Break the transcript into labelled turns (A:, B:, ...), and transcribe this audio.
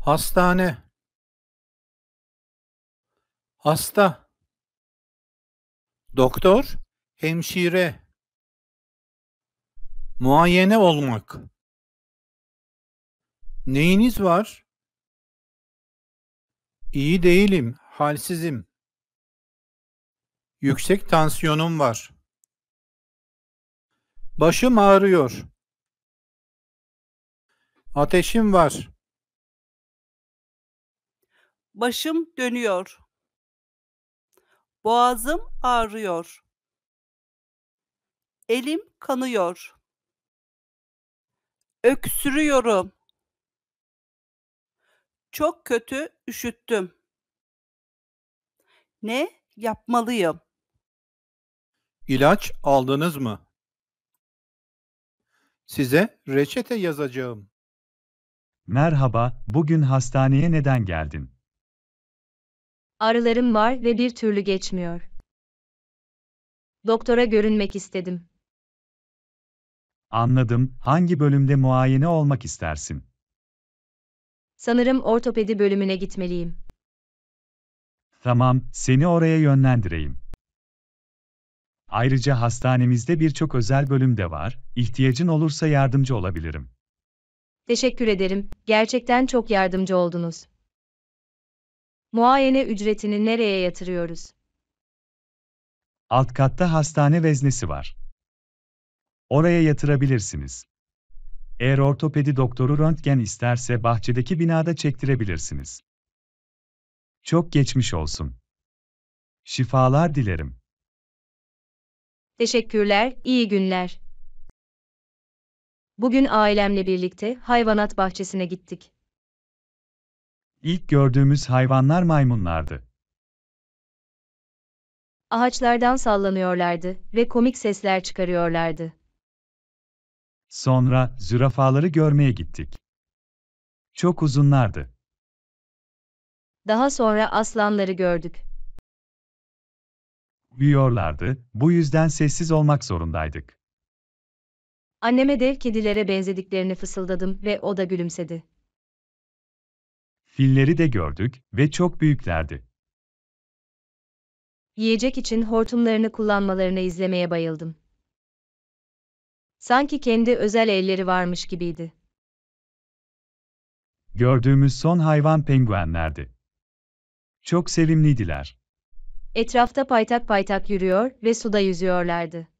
A: Hastane Hasta Doktor, hemşire Muayene olmak Neyiniz var? İyi değilim, halsizim. Yüksek tansiyonum var. Başım ağrıyor. Ateşim var.
B: Başım dönüyor. Boğazım ağrıyor. Elim kanıyor. Öksürüyorum. Çok kötü üşüttüm. Ne yapmalıyım?
A: İlaç aldınız mı? Size reçete yazacağım.
C: Merhaba, bugün hastaneye neden geldin?
D: Arılarım var ve bir türlü geçmiyor. Doktora görünmek istedim.
C: Anladım. Hangi bölümde muayene olmak istersin?
D: Sanırım ortopedi bölümüne gitmeliyim.
C: Tamam, seni oraya yönlendireyim. Ayrıca hastanemizde birçok özel bölüm de var. İhtiyacın olursa yardımcı olabilirim.
D: Teşekkür ederim. Gerçekten çok yardımcı oldunuz. Muayene ücretini nereye yatırıyoruz?
C: Alt katta hastane veznesi var. Oraya yatırabilirsiniz. Eğer ortopedi doktoru röntgen isterse bahçedeki binada çektirebilirsiniz. Çok geçmiş olsun. Şifalar dilerim.
D: Teşekkürler, iyi günler. Bugün ailemle birlikte hayvanat bahçesine gittik.
C: İlk gördüğümüz hayvanlar maymunlardı.
D: Ağaçlardan sallanıyorlardı ve komik sesler çıkarıyorlardı.
C: Sonra zürafaları görmeye gittik. Çok uzunlardı.
D: Daha sonra aslanları gördük.
C: Büyüyorlardı, bu yüzden sessiz olmak zorundaydık.
D: Anneme dev kedilere benzediklerini fısıldadım ve o da gülümsedi.
C: Filleri de gördük ve çok büyüklerdi.
D: Yiyecek için hortumlarını kullanmalarını izlemeye bayıldım. Sanki kendi özel elleri varmış gibiydi.
C: Gördüğümüz son hayvan penguenlerdi. Çok sevimliydiler.
D: Etrafta paytak paytak yürüyor ve suda yüzüyorlardı.